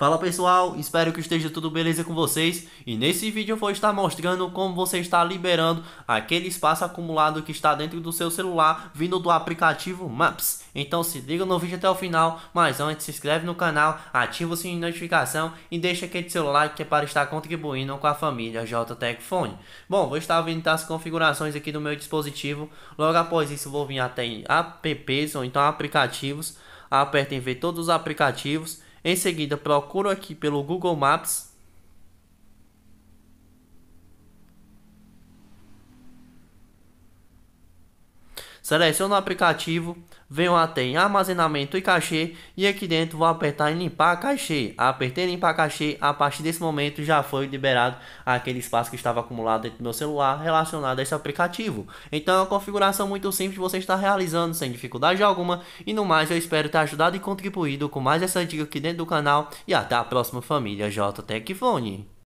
Fala pessoal, espero que esteja tudo beleza com vocês e nesse vídeo eu vou estar mostrando como você está liberando aquele espaço acumulado que está dentro do seu celular vindo do aplicativo Maps. Então se liga no vídeo até o final, mas antes se inscreve no canal, ativa o sininho de notificação e deixa aquele seu like que é para estar contribuindo com a família JTEC Fone. Bom, vou estar vendo as configurações aqui do meu dispositivo, logo após isso vou vir até em apps ou então aplicativos, aperta em ver todos os aplicativos em seguida, procuro aqui pelo Google Maps Seleciono o aplicativo, venho até em armazenamento e cachê e aqui dentro vou apertar em limpar cachê. Apertei em limpar cachê, a partir desse momento já foi liberado aquele espaço que estava acumulado dentro do meu celular relacionado a esse aplicativo. Então é uma configuração muito simples você está realizando sem dificuldade alguma e no mais eu espero ter ajudado e contribuído com mais essa dica aqui dentro do canal e até a próxima família JTech Phone.